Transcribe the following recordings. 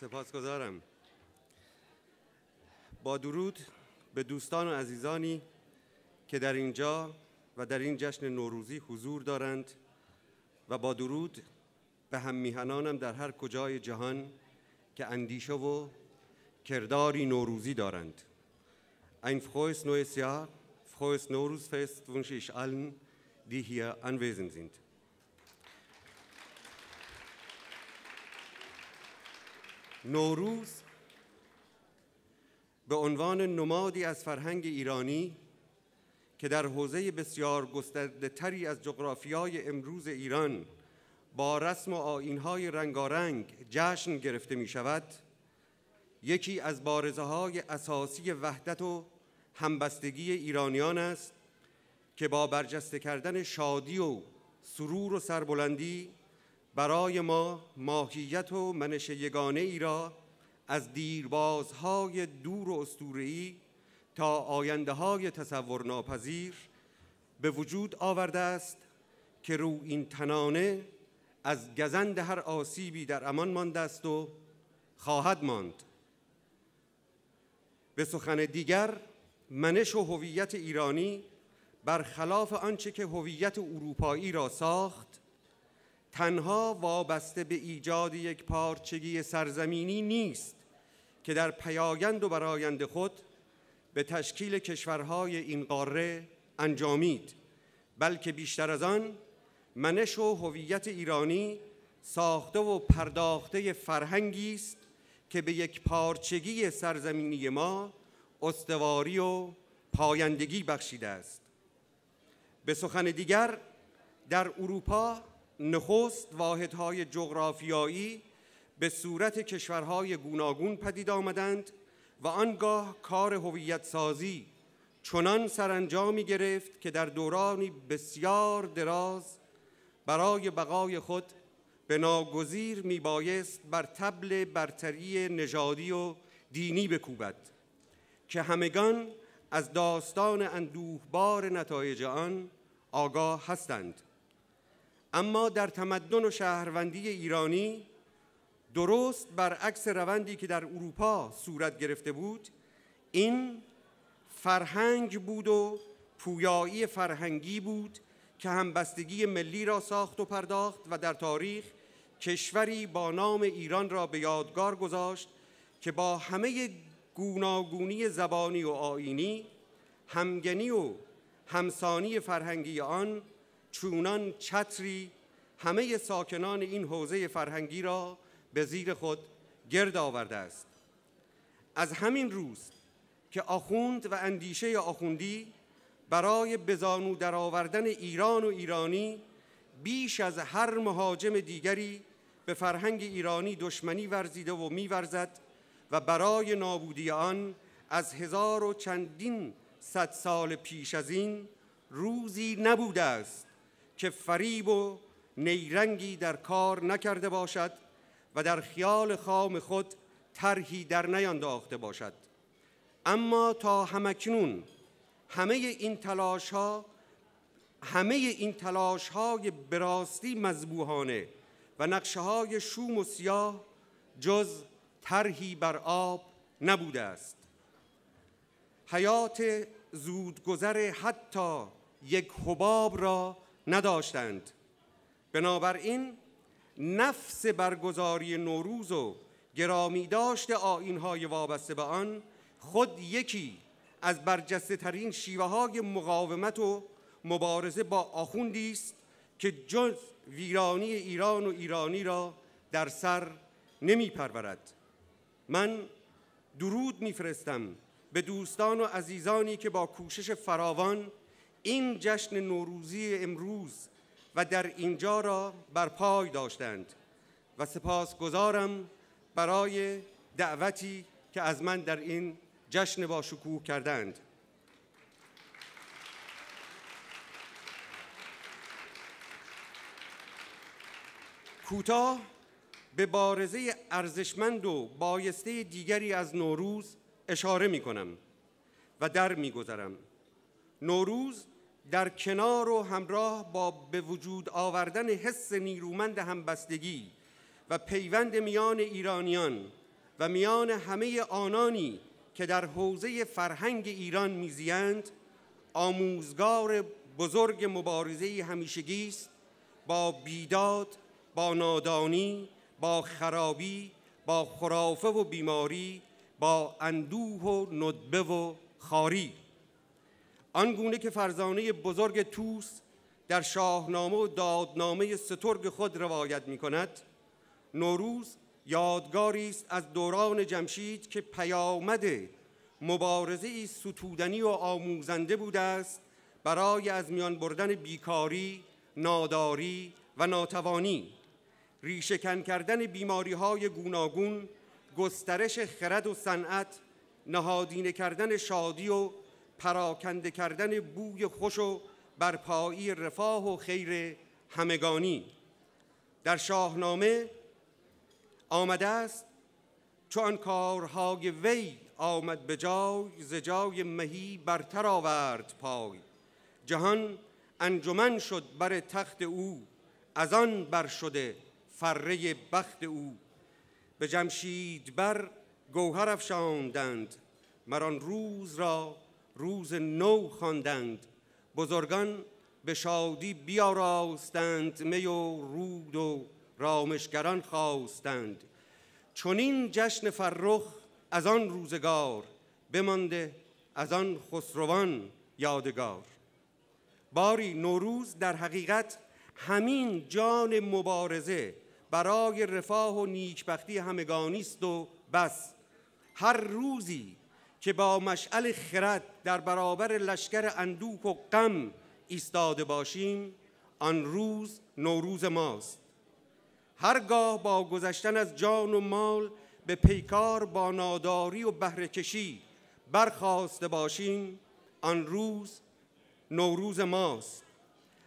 سپاسگزارم با درود به دوستان و عزیزانی که در اینجا و در این جشن نوروزی حضور دارند و با درود به هم میهنانم در هر کجای جهان که اندیشه و کرداری نوروزی دارند این frohes نویسیا Jahr, نوروز فست fest نوروز به عنوان نمادی از فرهنگ ایرانی که در حوزه بسیار گسترده تری از جغرافیای امروز ایران با رسم و آینهای رنگارنگ جشن گرفته می شود یکی از بارزه های اساسی وحدت و همبستگی ایرانیان است که با برجسته کردن شادی و سرور و سربلندی برای ما ماهیت و منش یگانه ای را از دیربازهای دور و استورهی تا آینده های تصور ناپذیر به وجود آورده است که رو این تنانه از گزند هر آسیبی در امان مانده است و خواهد ماند به سخن دیگر منش و هویت ایرانی برخلاف آنچه که هویت اروپایی را ساخت تنها وابسته به ایجاد یک پارچگی سرزمینی نیست که در پیایند و برایند خود به تشکیل کشورهای این قاره انجامید بلکه بیشتر از آن منش و هویت ایرانی ساخته و پرداخته فرهنگی است که به یک پارچگی سرزمینی ما استواری و پایندگی بخشیده است به سخن دیگر در اروپا نخست واحدهای جغرافیایی به صورت کشورهای گوناگون پدید آمدند و آنگاه کار هویت سازی چنان سرانجامی گرفت که در دورانی بسیار دراز برای بقای خود به ناگزیر میبایست بر تبل برتری نژادی و دینی بکوبد که همگان از داستان اندوهبار نتایج آن آگاه هستند اما در تمدن و شهروندی ایرانی درست برعکس روندی که در اروپا صورت گرفته بود این فرهنگ بود و پویایی فرهنگی بود که همبستگی ملی را ساخت و پرداخت و در تاریخ کشوری با نام ایران را به یادگار گذاشت که با همه گوناگونی زبانی و آینی همگنی و همسانی فرهنگی آن چونان چتری همه ساکنان این حوزه فرهنگی را به زیر خود گرد آورده است از همین روز که آخوند و اندیشه آخوندی برای بزانو درآوردن ایران و ایرانی بیش از هر مهاجم دیگری به فرهنگ ایرانی دشمنی ورزیده و میورزد و برای نابودی آن از هزار و چندین صد سال پیش از این روزی نبوده است که فریب و نیرنگی در کار نکرده باشد و در خیال خام خود ترهی در نیانداخته باشد اما تا همکنون همه این تلاش ها همه این تلاش های براستی مذبوحانه و نقشه های شوم و سیاه جز طرحی بر آب نبوده است حیات زودگذر حتی یک حباب را نداشتند بنابراین نفس برگزاری نوروز و گرامی داشت آینهای وابسته به آن خود یکی از برجسته ترین شیوه های مقاومت و مبارزه با آخوندی است که جز ویرانی ایران و ایرانی را در سر نمی پرورد. من درود میفرستم به دوستان و عزیزانی که با کوشش فراوان این جشن نوروزی امروز و در اینجا را پای داشتند و سپاس گذارم برای دعوتی که از من در این جشن با شکوه کردند کوتاه به بارزه ارزشمند و بایسته دیگری از نوروز اشاره می کنم و در می گذرم. نوروز در کنار و همراه با به وجود آوردن حس نیرومند همبستگی و پیوند میان ایرانیان و میان همه آنانی که در حوزه فرهنگ ایران میزیند آموزگار بزرگ مبارزه همیشگی است با بیداد با نادانی با خرابی با خرافه و بیماری با اندوه و ندبه و خاری آنگونه که فرزانه بزرگ توس در شاهنامه و دادنامه سترگ خود روایت می کند نوروز یادگاری است از دوران جمشید که پیامد مبارزه ای ستودنی و آموزنده بوده است برای از میان بردن بیکاری، ناداری و ناتوانی ریشهکن کردن بیماری های گوناگون گسترش خرد و صنعت نهادینه کردن شادی و پراکنده کردن بوی خوش و برپایی رفاه و خیر همگانی در شاهنامه آمده است چون کارهای وی آمد به جای ز جای مهی برتر آورد پای جهان انجمن شد بر تخت او از آن بر شده فره بخت او به جمشید بر گوهر افشاندند مران روز را روز نو خواندند بزرگان به شادی بیاراستند می و رود و رامشگران خواستند چنین جشن فرخ از آن روزگار بمانده از آن خسروان یادگار باری نوروز در حقیقت همین جان مبارزه برای رفاه و نیکبختی همگانی است و بس هر روزی که با مشعل خرد در برابر لشکر اندوک و غم ایستاده باشیم آن روز نوروز ماست هرگاه با گذشتن از جان و مال به پیکار با ناداری و بهرهکشی برخواسته باشیم آن روز نوروز ماست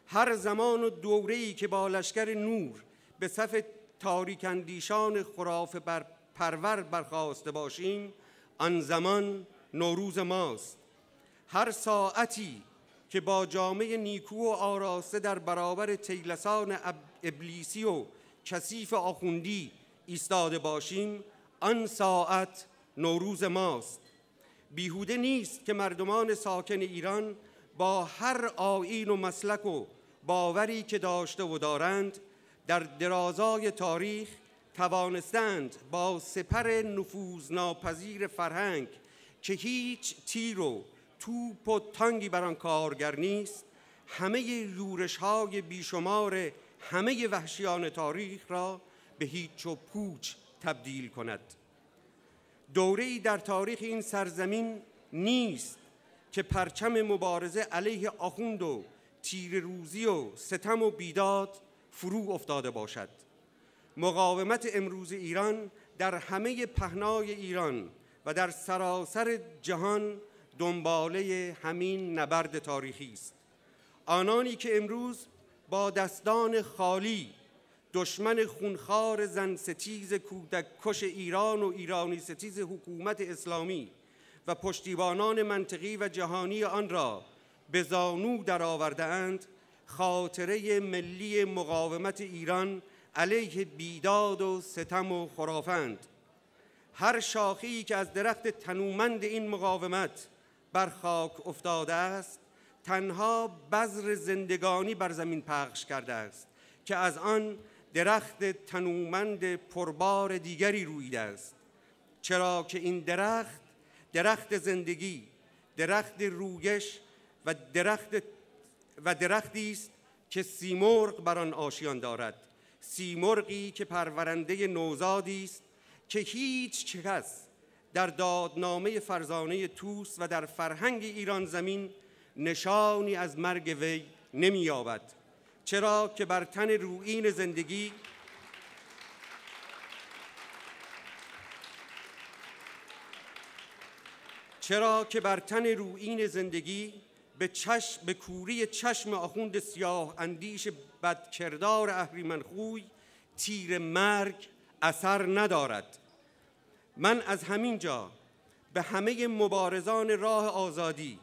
هر زمان و دوره‌ای که با لشکر نور به صف تاریک اندیشان خراف بر پرور برخواسته باشیم آن زمان نوروز ماست هر ساعتی که با جامعه نیکو و آراسته در برابر تیلسان ابلیسی و کثیف آخوندی ایستاده باشیم آن ساعت نوروز ماست بیهوده نیست که مردمان ساکن ایران با هر آیین و مسلک و باوری که داشته و دارند در درازای تاریخ توانستند با سپر نفوز ناپذیر فرهنگ که هیچ تیر و توپ و تانگی بر آن کارگر نیست همه یورش های بیشمار همه وحشیان تاریخ را به هیچ و پوچ تبدیل کند دوره‌ای در تاریخ این سرزمین نیست که پرچم مبارزه علیه آخوند و تیر روزی و ستم و بیداد فرو افتاده باشد مقاومت امروز ایران در همه پهنای ایران و در سراسر جهان دنباله همین نبرد تاریخی است آنانی که امروز با دستان خالی دشمن خونخوار زن ستیز کودک کش ایران و ایرانی ستیز حکومت اسلامی و پشتیبانان منطقی و جهانی آن را به زانو اند، خاطره ملی مقاومت ایران علیه بیداد و ستم و خرافند هر شاخی که از درخت تنومند این مقاومت بر خاک افتاده است تنها بذر زندگانی بر زمین پخش کرده است که از آن درخت تنومند پربار دیگری رویده است چرا که این درخت درخت زندگی درخت رویش و درخت و درختی است که سیمرغ بر آن آشیان دارد سیمرغی که پرورنده نوزادی است که هیچ کس در دادنامه فرزانه توس و در فرهنگ ایران زمین نشانی از مرگ وی نمییابد چرا که بر تن روئین زندگی چرا که بر تن روئین زندگی به, چشم، به کوری چشم آخوند سیاه اندیش بدکردار خوی تیر مرگ اثر ندارد من از همین جا به همه مبارزان راه آزادی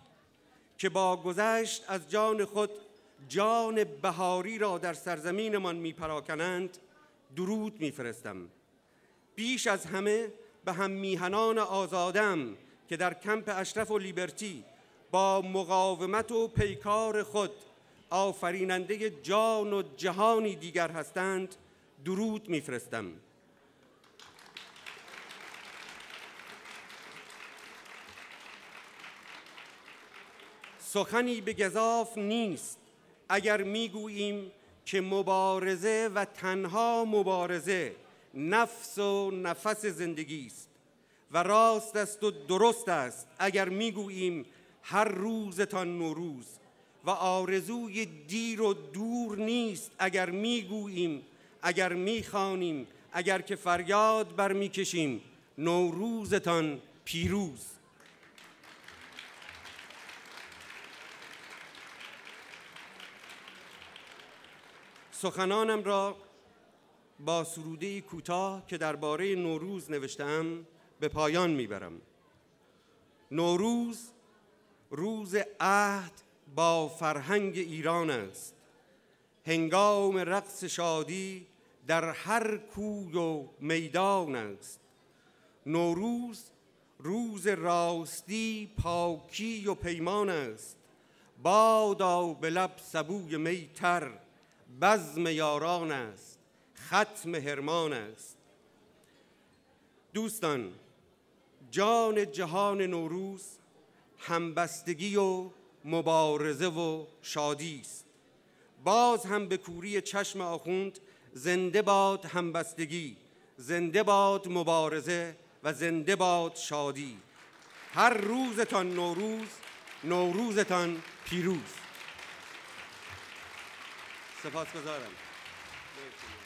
که با گذشت از جان خود جان بهاری را در سرزمینمان میپراکنند درود میفرستم بیش از همه به هم میهنان آزادم که در کمپ اشرف و لیبرتی با مقاومت و پیکار خود آفریننده جان و جهانی دیگر هستند درود میفرستم سخنی به گذاف نیست اگر میگوییم که مبارزه و تنها مبارزه نفس و نفس زندگی است و راست است و درست است اگر میگوییم هر روزتان نوروز و آرزوی دیر و دور نیست اگر میگوییم اگر میخوانیم اگر که فریاد برمیکشیم نوروزتان پیروز سخنانم را با سروده کوتاه که درباره نوروز نوشتم به پایان میبرم نوروز روز عهد با فرهنگ ایران است هنگام رقص شادی در هر کوی و میدان است نوروز روز راستی پاکی و پیمان است بادا به لب سبوی میتر بزم یاران است ختم هرمان است دوستان جان جهان نوروز همبستگی و مبارزه و شادی است باز هم به کوری چشم آخوند زنده باد همبستگی زنده باد مبارزه و زنده باد شادی هر روزتان نوروز نوروزتان پیروز سپاس سپاسگزارم